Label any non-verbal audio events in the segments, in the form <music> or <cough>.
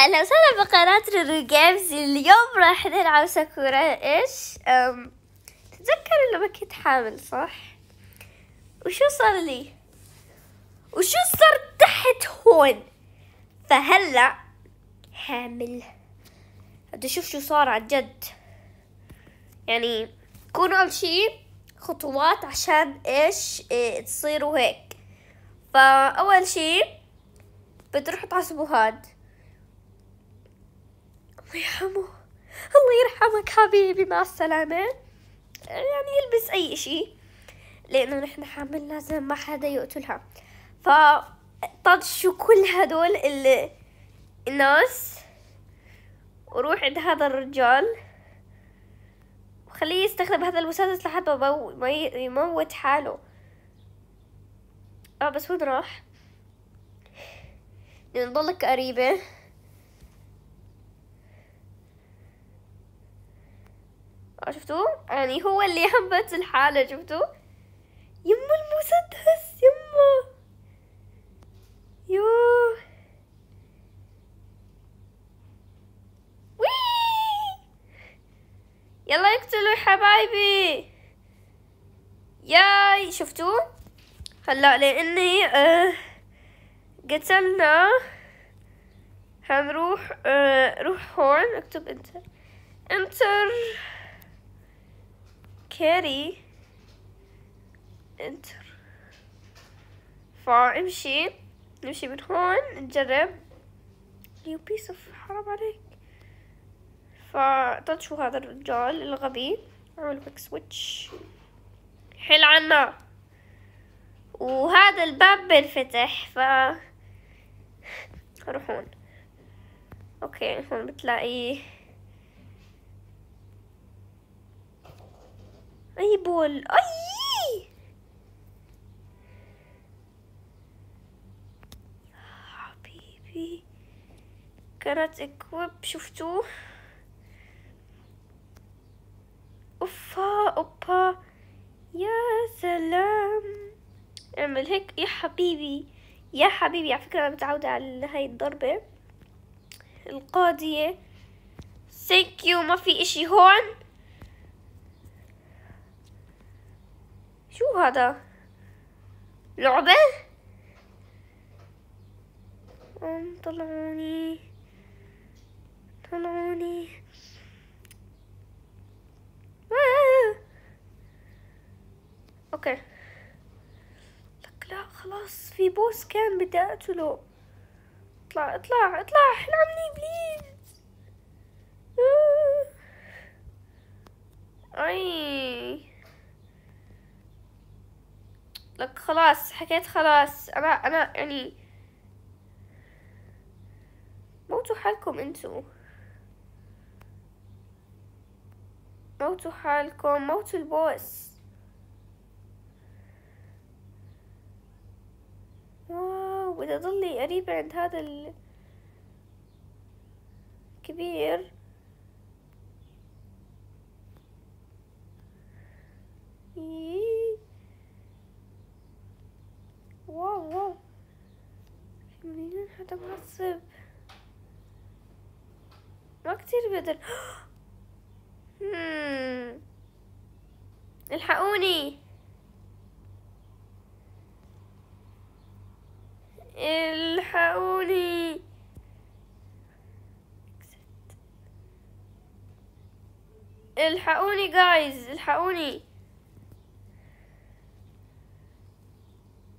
اهلا وسهلا بقناة رورو جيمز اليوم راح نلعب ساكورا ايش أم... تتذكر لما كنت حامل صح وشو صار لي وشو صار تحت هون فهلا حامل بدي اشوف شو صار عن جد يعني كونوا اول شي خطوات عشان ايش إيه تصيروا هيك فاول شي بتروحوا تعصبوا هاد الله يرحمه الله يرحمك حبيبي مع السلامة يعني يلبس أي إشي لأنه نحن حامل لازم ما حدا يقتلها فطشوا كل هدول الناس وروح عند هذا الرجال وخليه يستخدم هذا المسدس لحد ما يموت حاله اه بس وين راح؟ نضلك قريبة شفتوا يعني هو اللي هبت الحالة شفتوا يما المسدس يما يوه وي يلا يقتلوا حبايبي ياي شفتوا هلا لاني آه، قتلنا هنروح آه، روح هون اكتب انتر انتر كاري انتر فامشي نمشي من هون نجرب يو بيس اوف حرام عليك فطلت شو هذا الرجال الغبي اعمل بك سويتش حل عنا وهذا الباب بنفتح ف اروح هون اوكي هون بتلاقي اي بول اي حبيبي كرات اكويب شفتوه اوفا اوبا يا سلام اعمل هيك يا حبيبي يا حبيبي على فكرة انا متعودة على هاي الضربة القاضية ثانك يو ما في اشي هون شو هذا لعبة طلعوني طلعوني آه. اوكي لك لا خلاص في بوس كان بدي اقتله اطلع اطلع اطلع احلمني بليز آه. اي لك خلاص حكيت خلاص انا انا يعني موتوا حالكم انتو موتوا حالكم موتوا البوس واو بدي اضلي قريبة عند هذا الكبير يييي إيه. هذا معصب ما كتير بقدر الحقوني الحقوني الحقوني جايز الحقوني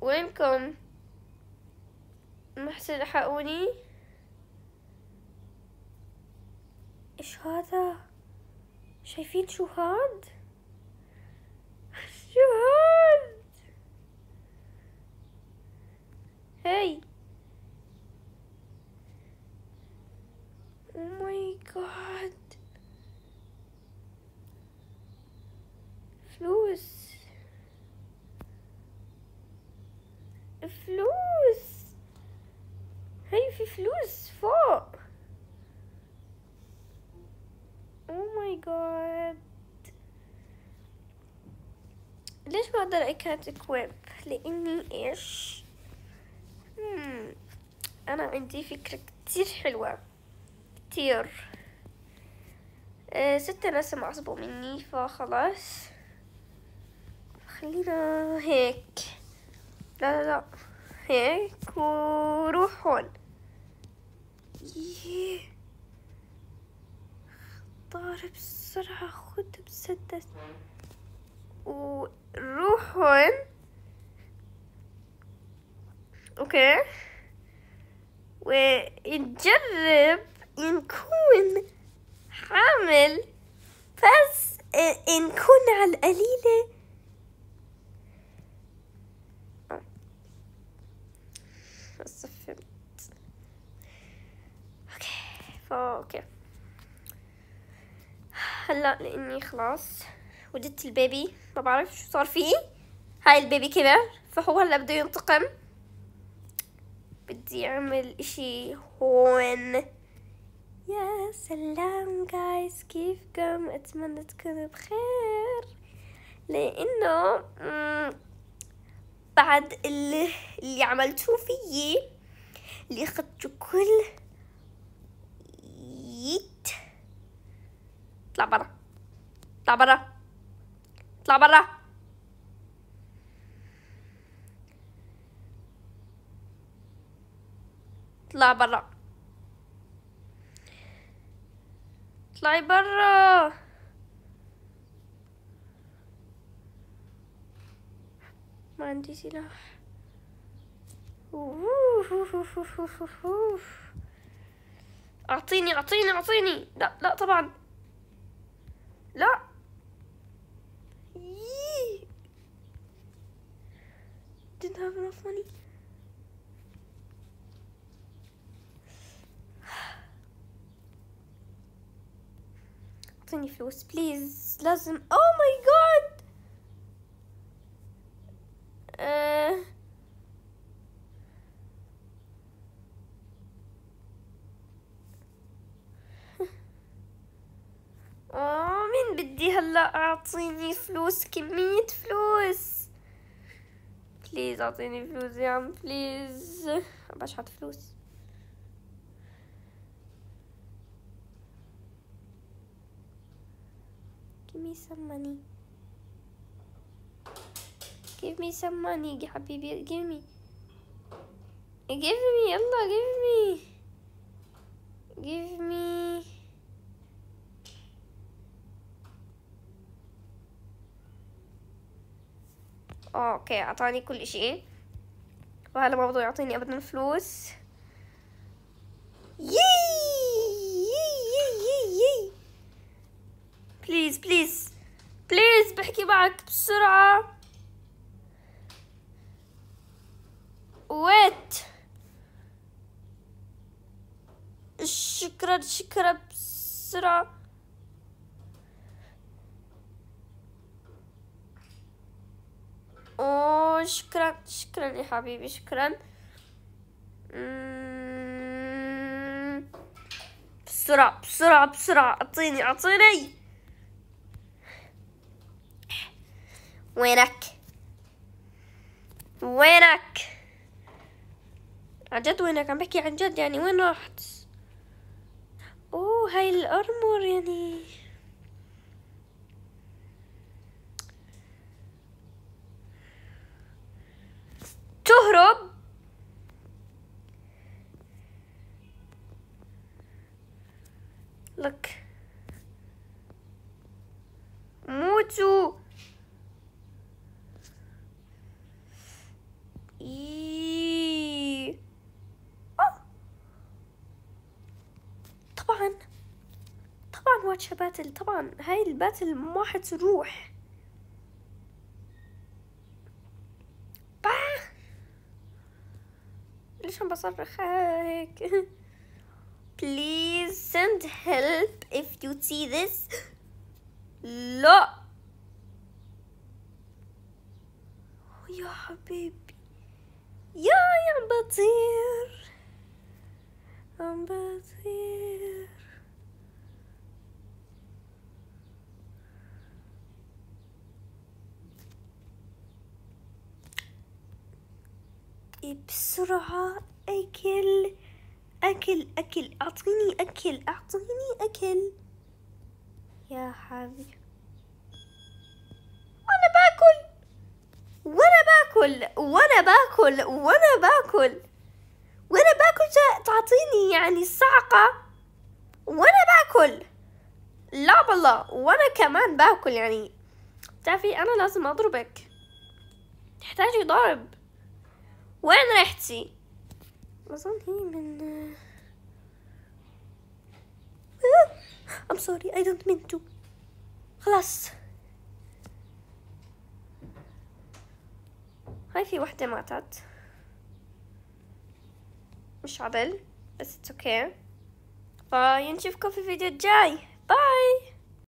وينكم محسن لحقوني ايش هذا شايفين شو هاد <laughs> شو هاد في فلوس فوق او ماي جاد ليش بقدر اكات اكويب لاني ايش hmm. انا عندي فكرة كتير حلوة كتير آه، ستة ستة ما عصبوا مني فخلاص خلينا هيك لا لا لا هيك وروح هون ايه طار بسرعة خد مسدس وروح هون اوكي ونجرب نكون حامل بس نكون على القليلة بس فا اوكي هلا لاني خلاص وجدت البيبي ما بعرف شو صار فيه هاي البيبي كبر فهو هلا بده ينتقم بدي اعمل اشي هون يا سلام جايز كيفكم اتمنى تكونوا بخير لانه بعد اللي, اللي عملتوه فيي اللي اخذته كل eat lapar lapar lapar lapar lapar mandi sila uh, uh, uh, uh, uh, uh, uh. اعطيني اعطيني اعطيني لا لا طبعا لا didn't have enough money اعطيني فلوس بليز لازم او oh ماي اعطيني فلوس كمية فلوس بليز اعطيني فلوس يا عم بليز مبقاش حاط فلوس give me some money give me some money يا حبيبي give me give me يلا give me give me اه اوكي اعطاني كل شيء وهلا ما بده يعطيني ابدا فلوس يي يي يي يي بليز بليز بليز بحكي معك بسرعة ويت شكرا شكرا بسرعة أو شكرا شكرا يا حبيبي شكرا بسرعة بسرعة بسرعة اعطيني اعطيني وينك وينك عنجد وينك عم بحكي عن جد يعني وين رحت اوه هاي الارمر يعني تهرب لك موتوا إيه. آه. طبعا طبعا واتش باتل طبعا هاي الباتل ما حتروح <laughs> Please send help if you see this. Lo. Oh, yeah, baby. Yeah, I'm إيه، بسرعة أكل أكل أكل أعطيني أكل أعطيني أكل يا حبيبي وأنا باكل وأنا باكل وأنا باكل وأنا باكل وأنا باكل تعطيني يعني صعقة وأنا باكل لا بالله وأنا كمان باكل يعني تعرفي أنا لازم أضربك تحتاجي ضرب وين رحتي؟ اظن هي من I'm sorry I don't mean to خلاص هاي في وحدة ماتت مش عدل بس اتس اوكي فينشوفكم في الفيديو الجاي باي